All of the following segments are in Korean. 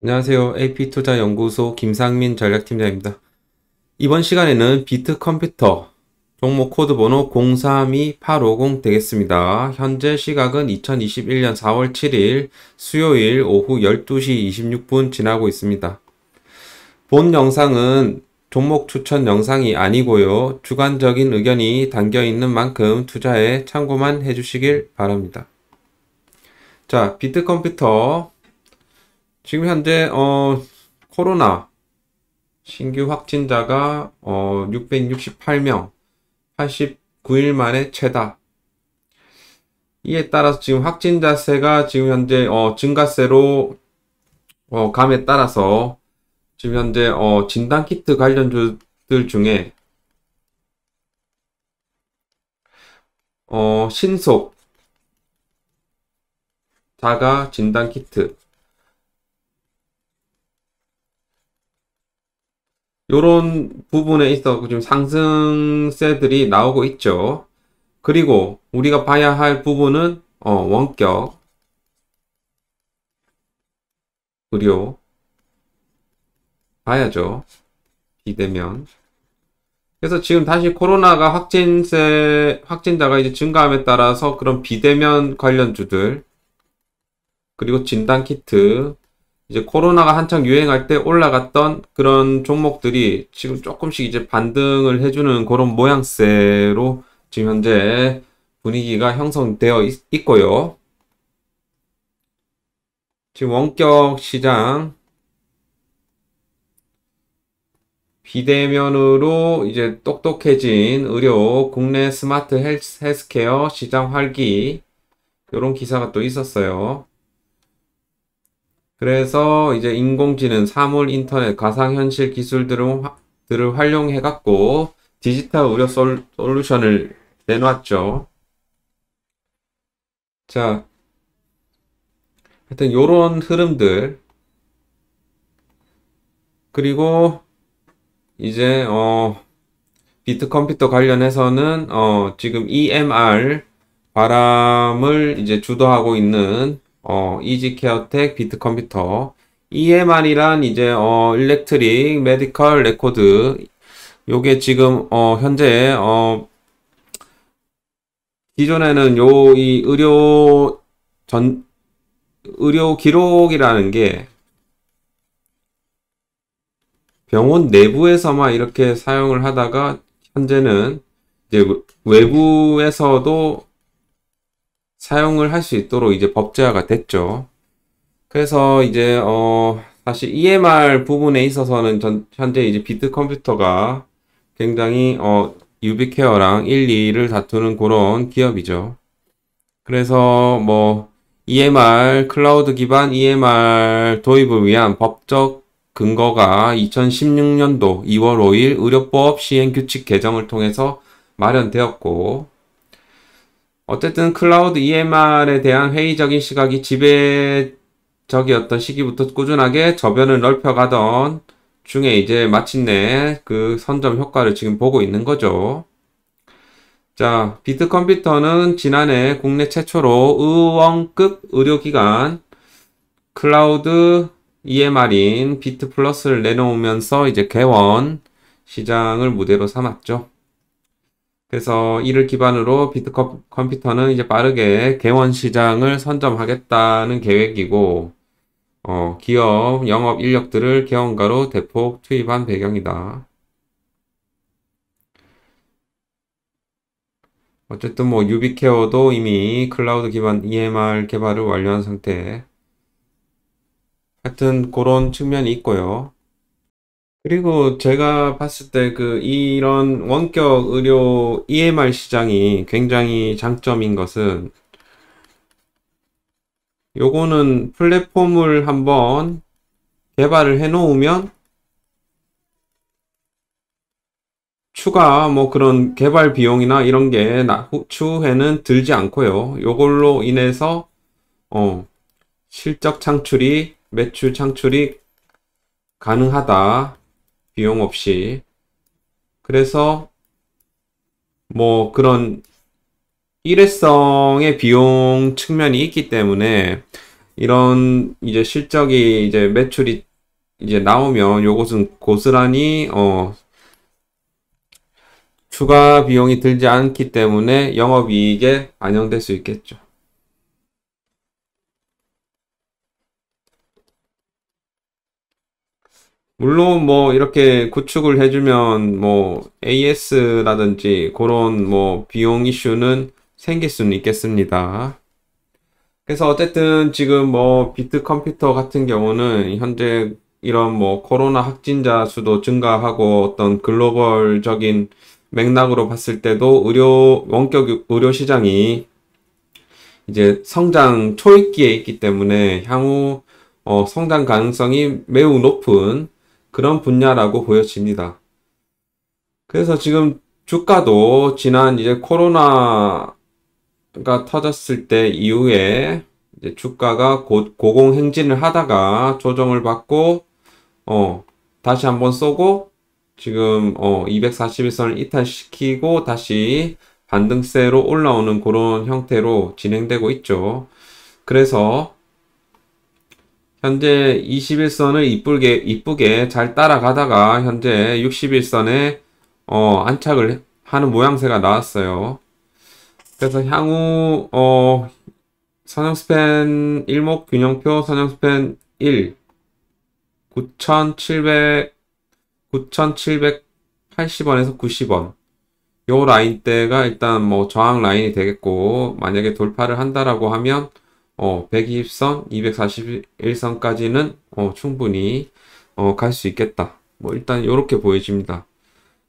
안녕하세요. AP투자연구소 김상민 전략팀장입니다. 이번 시간에는 비트 컴퓨터 종목 코드 번호 032850 되겠습니다. 현재 시각은 2021년 4월 7일 수요일 오후 12시 26분 지나고 있습니다. 본 영상은 종목 추천 영상이 아니고요. 주관적인 의견이 담겨 있는 만큼 투자에 참고만 해주시길 바랍니다. 자, 비트 컴퓨터 지금 현재 어, 코로나 신규 확진자가 어, 668명, 89일 만에 최다. 이에 따라서 지금 확진자 세가 지금 현재 어, 증가세로 어, 감에 따라서 지금 현재 어, 진단 키트 관련주들 중에 어, 신속 자가 진단 키트 이런 부분에 있어 지금 상승세들이 나오고 있죠. 그리고 우리가 봐야 할 부분은 어, 원격 의료 봐야죠. 비대면 그래서 지금 다시 코로나가 확진세 확진자가 이제 증가함에 따라서 그런 비대면 관련주들 그리고 진단 키트 이제 코로나가 한창 유행할 때 올라갔던 그런 종목들이 지금 조금씩 이제 반등을 해주는 그런 모양새로 지금 현재 분위기가 형성되어 있, 있고요. 지금 원격 시장 비대면으로 이제 똑똑해진 의료, 국내 스마트 헬스, 헬스케어 시장 활기 이런 기사가 또 있었어요. 그래서 이제 인공지능, 사물, 인터넷, 가상현실 기술들을 활용해갖고 디지털 의료 솔루션을 내놨죠. 자, 하여튼 요런 흐름들 그리고 이제 어 비트 컴퓨터 관련해서는 어 지금 EMR 바람을 이제 주도하고 있는 어, 이지케어텍, 비트컴퓨터, EMR이란 이제 어, 일렉트릭 메디컬 레코드 요게 지금 어, 현재 어, 기존에는 요 이 의료 전 의료 기록이라는 게 병원 내부에서만 이렇게 사용을 하다가 현재는 이제 외부에서도 사용을 할 수 있도록 이제 법제화가 됐죠. 그래서 이제 어 사실 EMR 부분에 있어서는 전, 현재 이제 비트 컴퓨터가 굉장히 어 유비케어랑 1, 2를 다투는 그런 기업이죠. 그래서 뭐 EMR 클라우드 기반 EMR 도입을 위한 법적 근거가 2016년도 2월 5일 의료법 시행 규칙 개정을 통해서 마련되었고 어쨌든 클라우드 EMR에 대한 회의적인 시각이 지배적이었던 시기부터 꾸준하게 저변을 넓혀가던 중에 이제 마침내 그 선점 효과를 지금 보고 있는 거죠. 자, 비트컴퓨터는 지난해 국내 최초로 의원급 의료기관 클라우드 EMR인 비트플러스를 내놓으면서 이제 개원 시장을 무대로 삼았죠. 그래서 이를 기반으로 비트 컴퓨터는 이제 빠르게 개원 시장을 선점하겠다는 계획이고, 어, 기업 영업 인력들을 개원가로 대폭 투입한 배경이다. 어쨌든 뭐 유비케어도 이미 클라우드 기반 EMR 개발을 완료한 상태. 하여튼 그런 측면이 있고요. 그리고 제가 봤을 때 그 이런 원격 의료 EMR 시장이 굉장히 장점인 것은 요거는 플랫폼을 한번 개발을 해 놓으면 추가 뭐 그런 개발 비용이나 이런 게 추후에는 들지 않고요. 요걸로 인해서 어 실적 창출이 매출 창출이 가능하다. 비용 없이. 그래서 뭐 그런 일회성의 비용 측면이 있기 때문에 이런 이제 실적이 이제 매출이 이제 나오면 요것은 고스란히 어 추가 비용이 들지 않기 때문에 영업이익에 반영될 수 있겠죠. 물론 뭐 이렇게 구축을 해주면 뭐 AS라든지 그런 뭐 비용 이슈는 생길 수는 있겠습니다. 그래서 어쨌든 지금 뭐 비트 컴퓨터 같은 경우는 현재 이런 뭐 코로나 확진자 수도 증가하고 어떤 글로벌적인 맥락으로 봤을 때도 의료 원격 의료 시장이 이제 성장 초읽기에 있기 때문에 향후 어 성장 가능성이 매우 높은 그런 분야라고 보여집니다. 그래서 지금 주가도 지난 이제 코로나가 터졌을 때 이후에 주가가 곧 고공행진을 하다가 조정을 받고 어 다시 한번 쏘고 지금 어 241선을 이탈시키고 다시 반등세로 올라오는 그런 형태로 진행되고 있죠. 그래서 현재 21선을 이쁘게 이쁘게 잘 따라가다가 현재 61선에 어, 안착을 하는 모양새가 나왔어요. 그래서 향후 어, 선형 스팬 1목 균형표 선형 스팬 1 9,700 9,780원에서 90원 요 라인대가 일단 뭐 저항 라인이 되겠고 만약에 돌파를 한다라고 하면 어, 120선, 241선까지는 어, 충분히 어, 갈 수 있겠다. 뭐 일단 이렇게 보여집니다.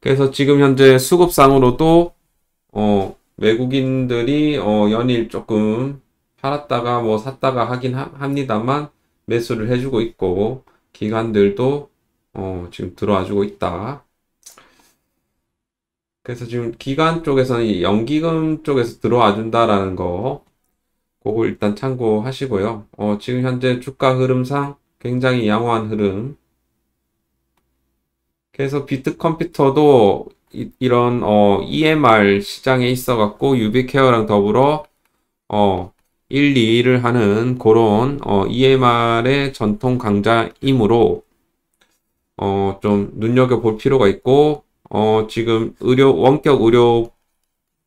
그래서 지금 현재 수급상으로도 어, 외국인들이 어, 연일 조금 팔았다가 뭐 샀다가 하긴 하, 합니다만 매수를 해주고 있고 기관들도 어, 지금 들어와주고 있다. 그래서 지금 기관 쪽에서는 연기금 쪽에서 들어와 준다라는 거 그거 일단 참고하시고요. 어, 지금 현재 주가 흐름상 굉장히 양호한 흐름. 그래서 비트 컴퓨터도 이, 런 어, EMR 시장에 있어 갖고 유비케어랑 더불어 어, 1, 2위를 하는 그런 어, EMR의 전통 강자이므로 어, 좀 눈여겨 볼 필요가 있고 어, 지금 의료 원격 의료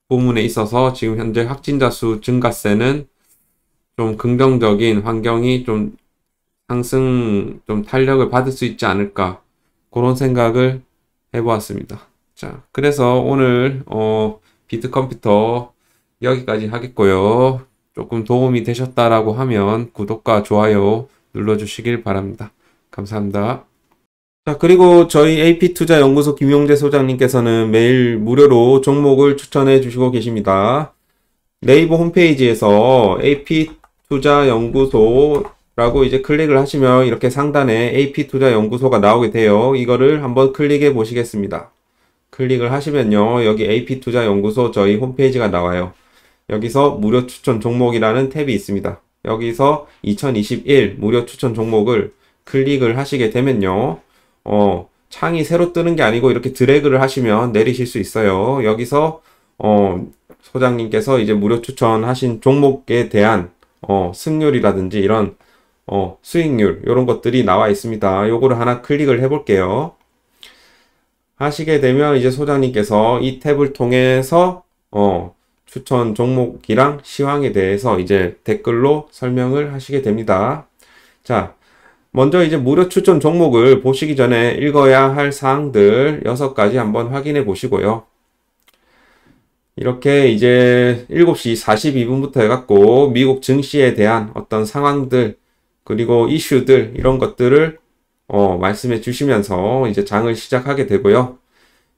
부문에 있어서 지금 현재 확진자 수 증가세는 좀 긍정적인 환경이 좀 상승, 좀 탄력을 받을 수 있지 않을까. 그런 생각을 해보았습니다. 자, 그래서 오늘, 어, 비트 컴퓨터 여기까지 하겠고요. 조금 도움이 되셨다라고 하면 구독과 좋아요 눌러주시길 바랍니다. 감사합니다. 자, 그리고 저희 AP투자연구소 김용재 소장님께서는 매일 무료로 종목을 추천해 주시고 계십니다. 네이버 홈페이지에서 AP 투자연구소라고 이제 클릭을 하시면 이렇게 상단에 AP투자연구소가 나오게 돼요. 이거를 한번 클릭해 보시겠습니다. 클릭을 하시면요. 여기 AP투자연구소 저희 홈페이지가 나와요. 여기서 무료 추천 종목이라는 탭이 있습니다. 여기서 2021 무료 추천 종목을 클릭을 하시게 되면요. 어, 창이 새로 뜨는 게 아니고 이렇게 드래그를 하시면 내리실 수 있어요. 여기서 어, 소장님께서 이제 무료 추천하신 종목에 대한 어, 승률이라든지 이런 어, 수익률 이런 것들이 나와 있습니다. 요거를 하나 클릭을 해 볼게요. 하시게 되면 이제 소장님께서 이 탭을 통해서 어, 추천 종목이랑 시황에 대해서 이제 댓글로 설명을 하시게 됩니다. 자, 먼저 이제 무료 추천 종목을 보시기 전에 읽어야 할 사항들 6가지 한번 확인해 보시고요. 이렇게 이제 7시 42분부터 해갖고 미국 증시에 대한 어떤 상황들 그리고 이슈들 이런 것들을 어, 말씀해 주시면서 이제 장을 시작하게 되고요.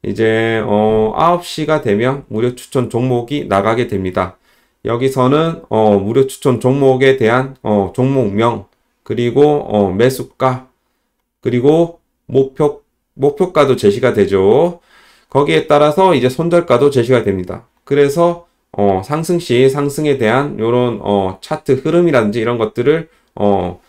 이제 어, 9시가 되면 무료 추천 종목이 나가게 됩니다. 여기서는 어, 무료 추천 종목에 대한 어, 종목명 그리고 어, 매수가 그리고 목표 목표가도 제시가 되죠. 거기에 따라서 이제 손절가도 제시가 됩니다. 그래서 어, 상승 시 상승에 대한 이런 어, 차트 흐름이라든지 이런 것들을 어,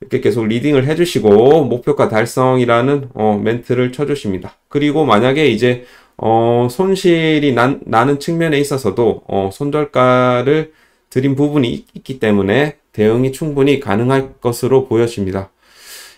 이렇게 계속 리딩을 해주시고 목표가 달성이라는 어, 멘트를 쳐주십니다. 그리고 만약에 이제 어, 손실이 난, 나는 측면에 있어서도 어, 손절가를 드린 부분이 있기 때문에 대응이 충분히 가능할 것으로 보여집니다.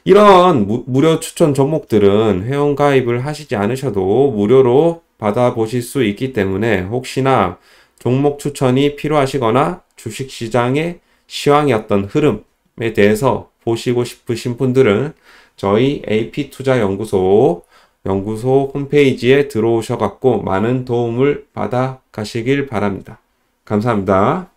이런 무, 료 추천 종목들은 회원 가입을 하시지 않으셔도 무료로 받아보실 수 있기 때문에 혹시나 종목 추천이 필요하시거나 주식시장의 시황이었던 흐름에 대해서 보시고 싶으신 분들은 저희 AP투자연구소 연구소 홈페이지에 들어오셔갖고 많은 도움을 받아 가시길 바랍니다. 감사합니다.